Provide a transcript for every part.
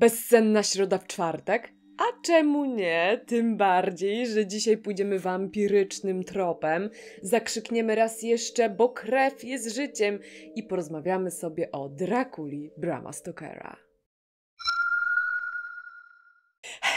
bezsenna środa w czwartek. A czemu nie? Tym bardziej, że dzisiaj pójdziemy wampirycznym tropem, zakrzykniemy raz jeszcze, bo krew jest życiem i porozmawiamy sobie o Drakuli Brama Stokera.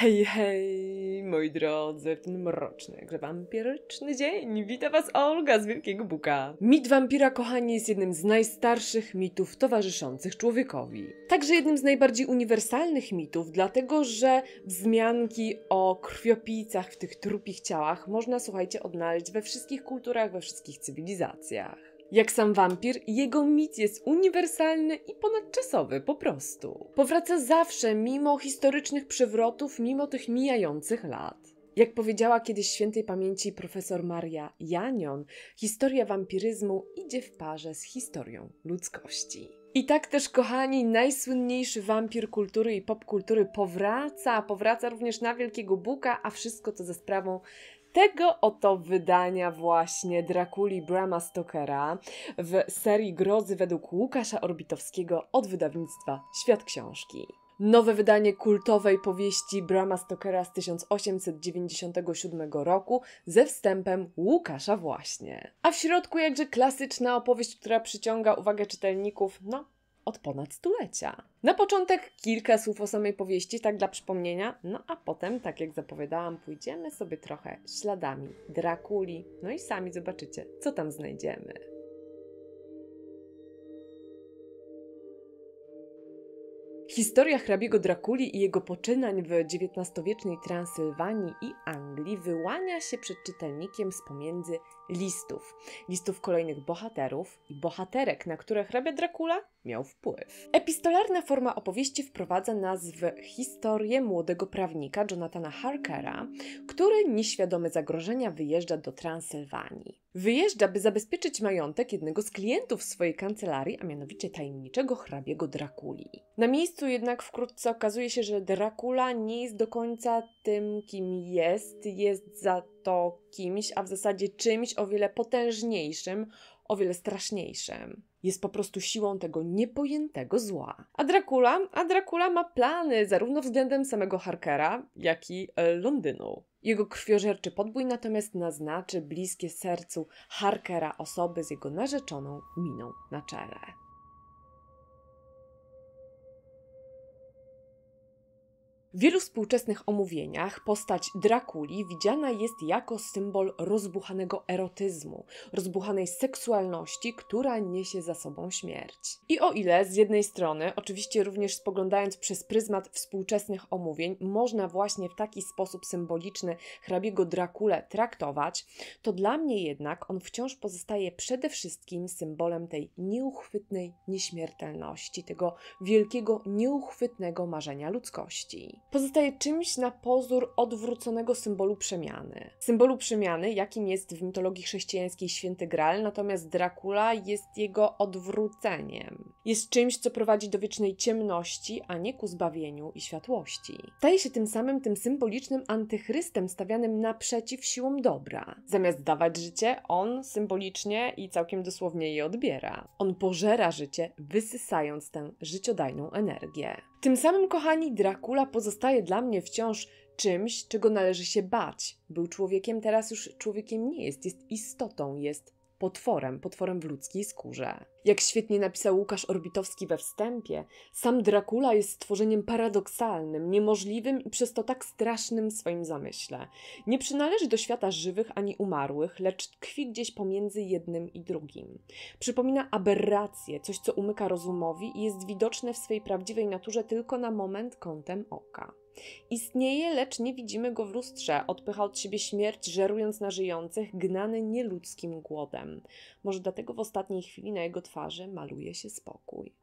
Hej, hej, moi drodzy, w ten mroczny, jakże wampiryczny dzień. witam Was Olga z Wielkiego Buka. Mit wampira, kochani, jest jednym z najstarszych mitów towarzyszących człowiekowi. Także jednym z najbardziej uniwersalnych mitów, dlatego że wzmianki o krwiopijcach w tych trupich ciałach można, słuchajcie, odnaleźć we wszystkich kulturach, we wszystkich cywilizacjach. Jak sam wampir, jego mit jest uniwersalny i ponadczasowy po prostu. Powraca zawsze, mimo historycznych przewrotów, mimo tych mijających lat. Jak powiedziała kiedyś świętej pamięci profesor Maria Janion, historia wampiryzmu idzie w parze z historią ludzkości. I tak też, kochani, najsłynniejszy wampir kultury i popkultury powraca, powraca również na Wielkiego Buka, a wszystko to za sprawą tego oto wydania właśnie Drakuli Brama Stokera w serii Grozy według Łukasza Orbitowskiego od wydawnictwa Świat Książki. Nowe wydanie kultowej powieści Brama Stokera z 1897 roku ze wstępem Łukasza właśnie. A w środku jakże klasyczna opowieść, która przyciąga uwagę czytelników, no od ponad stulecia. Na początek kilka słów o samej powieści, tak dla przypomnienia, no a potem, tak jak zapowiadałam, pójdziemy sobie trochę śladami Drakuli, no i sami zobaczycie, co tam znajdziemy. Historia hrabiego Drakuli i jego poczynań w XIX-wiecznej Transylwanii i Anglii wyłania się przed czytelnikiem z pomiędzy listów. Listów kolejnych bohaterów i bohaterek, na które hrabia Drakula miał wpływ. Epistolarna forma opowieści wprowadza nas w historię młodego prawnika Jonathana Harkera, który nieświadomy zagrożenia wyjeżdża do Transylwanii. Wyjeżdża, by zabezpieczyć majątek jednego z klientów swojej kancelarii, a mianowicie tajemniczego hrabiego Drakuli. Na miejscu jednak wkrótce okazuje się, że Drakula nie jest do końca tym, kim jest. Jest za to kimś, a w zasadzie czymś o wiele potężniejszym, o wiele straszniejszym jest po prostu siłą tego niepojętego zła. A Dracula? A Dracula ma plany zarówno względem samego Harkera, jak i e, Londynu. Jego krwiożerczy podbój natomiast naznaczy bliskie sercu Harkera osoby z jego narzeczoną miną na czele. W wielu współczesnych omówieniach postać Drakuli widziana jest jako symbol rozbuchanego erotyzmu, rozbuchanej seksualności, która niesie za sobą śmierć. I o ile z jednej strony, oczywiście również spoglądając przez pryzmat współczesnych omówień, można właśnie w taki sposób symboliczny hrabiego Drakule traktować, to dla mnie jednak on wciąż pozostaje przede wszystkim symbolem tej nieuchwytnej nieśmiertelności, tego wielkiego, nieuchwytnego marzenia ludzkości pozostaje czymś na pozór odwróconego symbolu przemiany. Symbolu przemiany, jakim jest w mitologii chrześcijańskiej święty Graal, natomiast Dracula jest jego odwróceniem. Jest czymś, co prowadzi do wiecznej ciemności, a nie ku zbawieniu i światłości. Staje się tym samym tym symbolicznym antychrystem stawianym naprzeciw siłom dobra. Zamiast dawać życie, on symbolicznie i całkiem dosłownie je odbiera. On pożera życie, wysysając tę życiodajną energię. Tym samym, kochani, Dracula pozostaje dla mnie wciąż czymś, czego należy się bać. Był człowiekiem, teraz już człowiekiem nie jest, jest istotą, jest potworem, potworem w ludzkiej skórze. Jak świetnie napisał Łukasz Orbitowski we wstępie, sam Dracula jest stworzeniem paradoksalnym, niemożliwym i przez to tak strasznym w swoim zamyśle. Nie przynależy do świata żywych ani umarłych, lecz tkwi gdzieś pomiędzy jednym i drugim. Przypomina aberrację, coś co umyka rozumowi i jest widoczne w swej prawdziwej naturze tylko na moment kątem oka. Istnieje, lecz nie widzimy go w lustrze. Odpycha od siebie śmierć, żerując na żyjących, gnany nieludzkim głodem. Może dlatego w ostatniej chwili na jego twarzy maluje się spokój.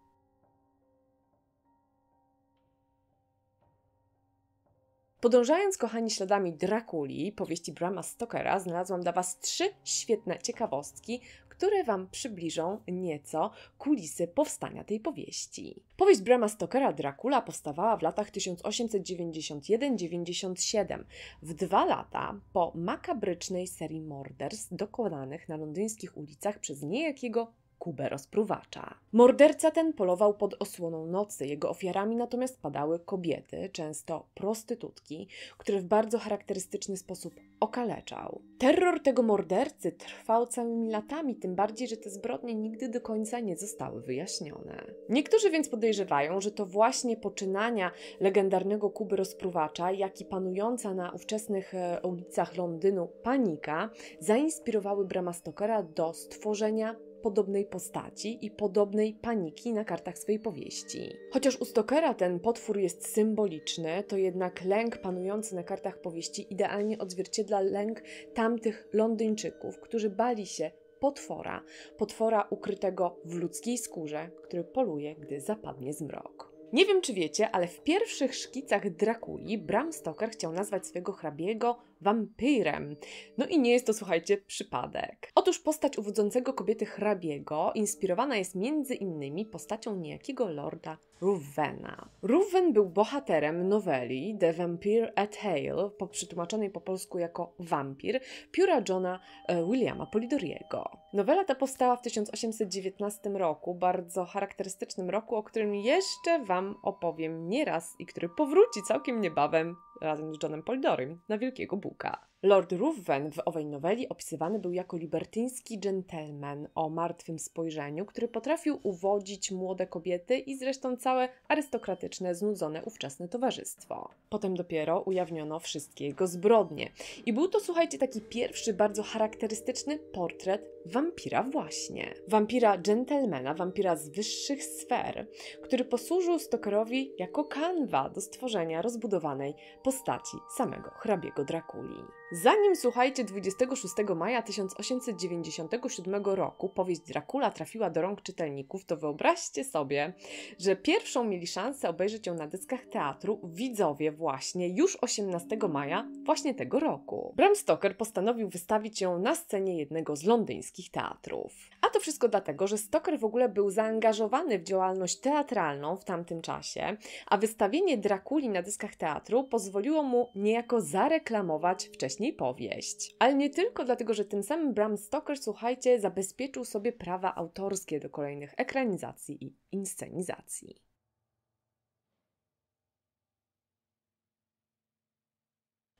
Podążając, kochani, śladami Drakuli, powieści Brama Stokera, znalazłam dla Was trzy świetne ciekawostki, które Wam przybliżą nieco kulisy powstania tej powieści. Powieść Brama Stokera Dracula powstawała w latach 1891-97, w dwa lata po makabrycznej serii morderstw dokonanych na londyńskich ulicach przez niejakiego Kubę rozpruwacza. Morderca ten polował pod osłoną nocy, jego ofiarami natomiast padały kobiety, często prostytutki, które w bardzo charakterystyczny sposób okaleczał. Terror tego mordercy trwał całymi latami, tym bardziej, że te zbrodnie nigdy do końca nie zostały wyjaśnione. Niektórzy więc podejrzewają, że to właśnie poczynania legendarnego Kuby rozpruwacza, jak i panująca na ówczesnych e, ulicach Londynu panika, zainspirowały Brama Stokera do stworzenia podobnej postaci i podobnej paniki na kartach swojej powieści. Chociaż u Stokera ten potwór jest symboliczny, to jednak lęk panujący na kartach powieści idealnie odzwierciedla lęk tamtych Londyńczyków, którzy bali się potwora, potwora ukrytego w ludzkiej skórze, który poluje, gdy zapadnie zmrok. Nie wiem, czy wiecie, ale w pierwszych szkicach Drakuli Bram Stoker chciał nazwać swojego hrabiego wampirem. No i nie jest to, słuchajcie, przypadek. Otóż postać uwodzącego kobiety hrabiego inspirowana jest między innymi postacią niejakiego lorda Ruvena. Ruven był bohaterem noweli The Vampire at Hale, po przetłumaczonej po polsku jako Wampir, pióra Johna e, Williama Polidoriego. Nowela ta powstała w 1819 roku, bardzo charakterystycznym roku, o którym jeszcze Wam opowiem nieraz i który powróci całkiem niebawem razem z Johnem Polidorem na wielkiego buka. Lord Ruthven w owej noweli opisywany był jako libertyński gentleman o martwym spojrzeniu, który potrafił uwodzić młode kobiety i zresztą całe arystokratyczne, znudzone ówczesne towarzystwo. Potem dopiero ujawniono wszystkie jego zbrodnie. I był to, słuchajcie, taki pierwszy bardzo charakterystyczny portret wampira właśnie. Wampira gentlemana, wampira z wyższych sfer, który posłużył Stokerowi jako kanwa do stworzenia rozbudowanej postaci samego hrabiego Drakuli. Zanim, słuchajcie, 26 maja 1897 roku powieść Dracula trafiła do rąk czytelników, to wyobraźcie sobie, że pierwszą mieli szansę obejrzeć ją na deskach teatru widzowie właśnie już 18 maja właśnie tego roku. Bram Stoker postanowił wystawić ją na scenie jednego z londyńskich polskich teatrów. A to wszystko dlatego, że Stoker w ogóle był zaangażowany w działalność teatralną w tamtym czasie, a wystawienie Drakuli na dyskach teatru pozwoliło mu niejako zareklamować wcześniej powieść. Ale nie tylko dlatego, że tym samym Bram Stoker, słuchajcie, zabezpieczył sobie prawa autorskie do kolejnych ekranizacji i inscenizacji.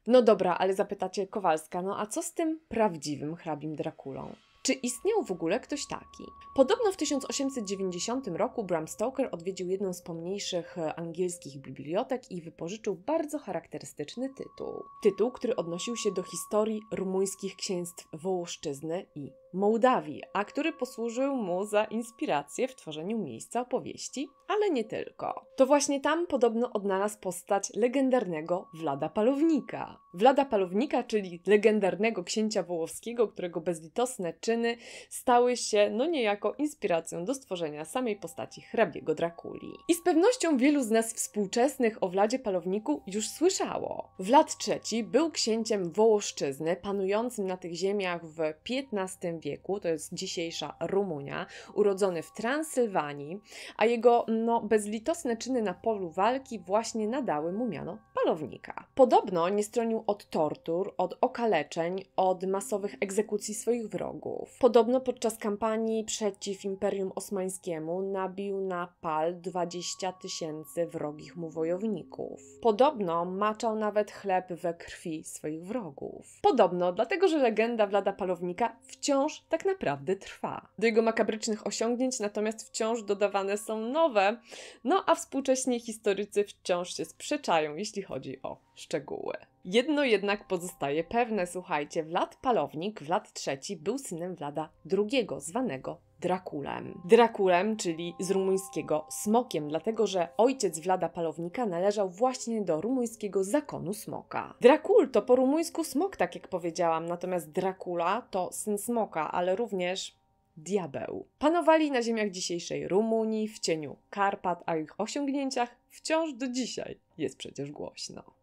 No dobra, ale zapytacie Kowalska, no a co z tym prawdziwym hrabim Drakulą? Czy istniał w ogóle ktoś taki? Podobno w 1890 roku Bram Stoker odwiedził jedną z pomniejszych e, angielskich bibliotek i wypożyczył bardzo charakterystyczny tytuł. Tytuł, który odnosił się do historii rumuńskich księstw Wołoszczyzny i Mołdawii, a który posłużył mu za inspirację w tworzeniu miejsca opowieści, ale nie tylko. To właśnie tam podobno odnalazł postać legendarnego Wlada Palownika, Wlada Palownika, czyli legendarnego księcia wołowskiego, którego bezlitosne czyny stały się no niejako inspiracją do stworzenia samej postaci hrabiego Drakuli. I z pewnością wielu z nas współczesnych o Wladzie Palowniku już słyszało. Wlad III był księciem Wołoszczyzny, panującym na tych ziemiach w XV wieku, to jest dzisiejsza Rumunia, urodzony w Transylwanii, a jego no, bezlitosne czyny na polu walki właśnie nadały mu miano palownika. Podobno nie stronił od tortur, od okaleczeń, od masowych egzekucji swoich wrogów. Podobno podczas kampanii przeciw Imperium Osmańskiemu nabił na pal 20 tysięcy wrogich mu wojowników. Podobno maczał nawet chleb we krwi swoich wrogów. Podobno dlatego, że legenda Wlada Palownika wciąż tak naprawdę trwa. Do jego makabrycznych osiągnięć natomiast wciąż dodawane są nowe, no a współcześni historycy wciąż się sprzeczają, jeśli chodzi o szczegóły. Jedno jednak pozostaje pewne, słuchajcie, Vlad Palownik, Vlad III, był synem Vlada II, zwanego Drakulem. Drakulem, czyli z rumuńskiego smokiem, dlatego że ojciec Wlada Palownika należał właśnie do rumuńskiego zakonu smoka. Drakul to po rumuńsku smok, tak jak powiedziałam, natomiast Drakula to syn smoka, ale również diabeł. Panowali na ziemiach dzisiejszej Rumunii, w cieniu Karpat, a ich osiągnięciach wciąż do dzisiaj jest przecież głośno.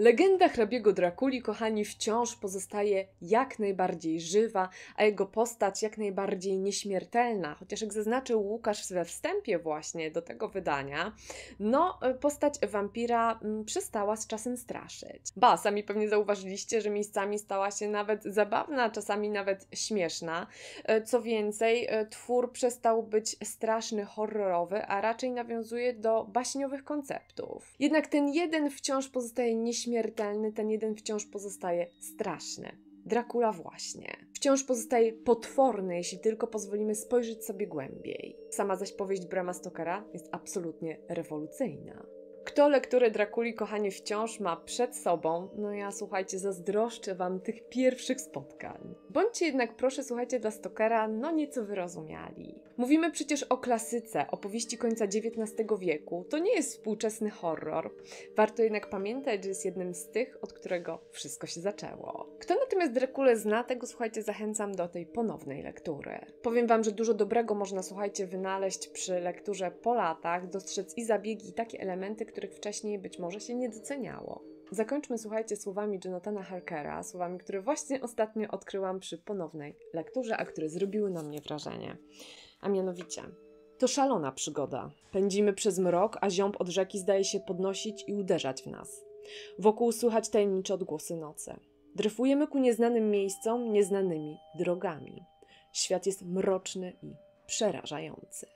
Legenda hrabiego Drakuli, kochani, wciąż pozostaje jak najbardziej żywa, a jego postać jak najbardziej nieśmiertelna. Chociaż jak zaznaczył Łukasz we wstępie właśnie do tego wydania, no e, postać wampira mm, przestała z czasem straszyć. Ba, sami pewnie zauważyliście, że miejscami stała się nawet zabawna, czasami nawet śmieszna. E, co więcej, e, twór przestał być straszny, horrorowy, a raczej nawiązuje do baśniowych konceptów. Jednak ten jeden wciąż pozostaje nieśmiertelny śmiertelny, ten jeden wciąż pozostaje straszny. Dracula właśnie. Wciąż pozostaje potworny, jeśli tylko pozwolimy spojrzeć sobie głębiej. Sama zaś powieść Brama Stokera jest absolutnie rewolucyjna. Kto lektury Drakuli, kochani, wciąż ma przed sobą, no ja słuchajcie, zazdroszczę Wam tych pierwszych spotkań. Bądźcie jednak, proszę, słuchajcie, dla Stokera, no nieco wyrozumiali. Mówimy przecież o klasyce, opowieści końca XIX wieku. To nie jest współczesny horror. Warto jednak pamiętać, że jest jednym z tych, od którego wszystko się zaczęło. Kto natomiast Drakulę zna, tego, słuchajcie, zachęcam do tej ponownej lektury. Powiem Wam, że dużo dobrego można, słuchajcie, wynaleźć przy lekturze po latach, dostrzec i zabiegi, i takie elementy, które których wcześniej być może się nie doceniało. Zakończmy, słuchajcie, słowami Jonathana Harkera, słowami, które właśnie ostatnio odkryłam przy ponownej lekturze, a które zrobiły na mnie wrażenie. A mianowicie, to szalona przygoda. Pędzimy przez mrok, a ziąb od rzeki zdaje się podnosić i uderzać w nas. Wokół słychać tajemnicze odgłosy nocy. Dryfujemy ku nieznanym miejscom, nieznanymi drogami. Świat jest mroczny i przerażający.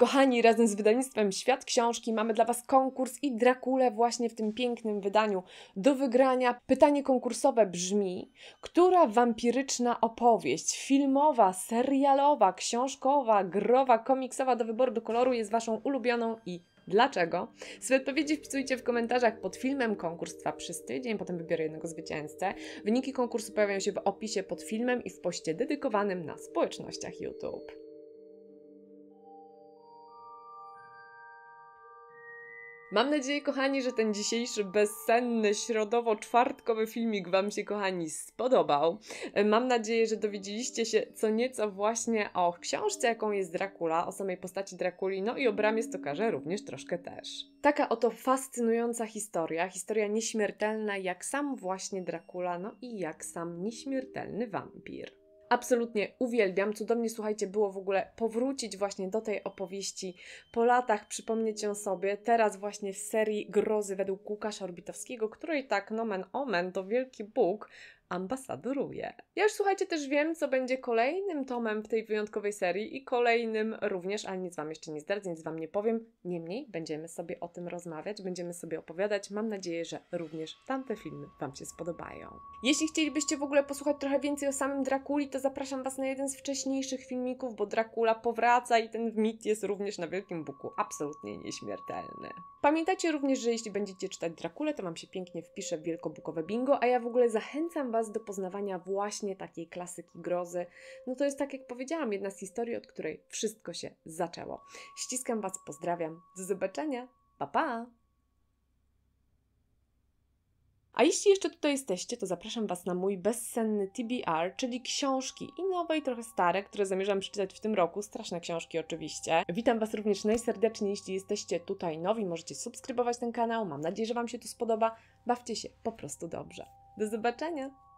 Kochani, razem z wydawnictwem Świat Książki mamy dla Was konkurs i Drakule właśnie w tym pięknym wydaniu. Do wygrania pytanie konkursowe brzmi: która wampiryczna opowieść filmowa, serialowa, książkowa, growa, komiksowa do wyboru do koloru jest Waszą ulubioną i Dlaczego? Swe odpowiedzi wpisujcie w komentarzach pod filmem. Konkurs trwa przez tydzień, potem wybiorę jednego zwycięzcę. Wyniki konkursu pojawiają się w opisie pod filmem i w poście dedykowanym na społecznościach YouTube. Mam nadzieję, kochani, że ten dzisiejszy bezsenny, środowo-czwartkowy filmik Wam się, kochani, spodobał. E, mam nadzieję, że dowiedzieliście się co nieco właśnie o książce, jaką jest Dracula, o samej postaci Drakuli, no i o Bramie Stokarze również troszkę też. Taka oto fascynująca historia, historia nieśmiertelna jak sam właśnie Dracula, no i jak sam nieśmiertelny wampir absolutnie uwielbiam. Cudownie, słuchajcie, było w ogóle powrócić właśnie do tej opowieści po latach, przypomnieć ją sobie, teraz właśnie w serii Grozy według Łukasza Orbitowskiego, której tak nomen omen to wielki Bóg ambasadoruje. Ja już słuchajcie, też wiem, co będzie kolejnym tomem w tej wyjątkowej serii i kolejnym również, ale nic Wam jeszcze nie zdradzę, nic Wam nie powiem. Niemniej będziemy sobie o tym rozmawiać, będziemy sobie opowiadać. Mam nadzieję, że również tamte filmy Wam się spodobają. Jeśli chcielibyście w ogóle posłuchać trochę więcej o samym Drakuli, to zapraszam Was na jeden z wcześniejszych filmików, bo Drakula powraca i ten mit jest również na Wielkim Buku absolutnie nieśmiertelny. Pamiętajcie również, że jeśli będziecie czytać Drakulę, to Wam się pięknie wpisze w wielkobukowe bingo, a ja w ogóle zachęcam Was Was do poznawania właśnie takiej klasyki grozy. No to jest tak jak powiedziałam, jedna z historii, od której wszystko się zaczęło. Ściskam Was, pozdrawiam. Do zobaczenia. Pa pa! A jeśli jeszcze tutaj jesteście, to zapraszam Was na mój bezsenny TBR, czyli książki i nowe i trochę stare, które zamierzam przeczytać w tym roku. Straszne książki oczywiście. Witam Was również najserdeczniej, jeśli jesteście tutaj nowi, możecie subskrybować ten kanał. Mam nadzieję, że Wam się to spodoba. Bawcie się po prostu dobrze. Do zobaczenia!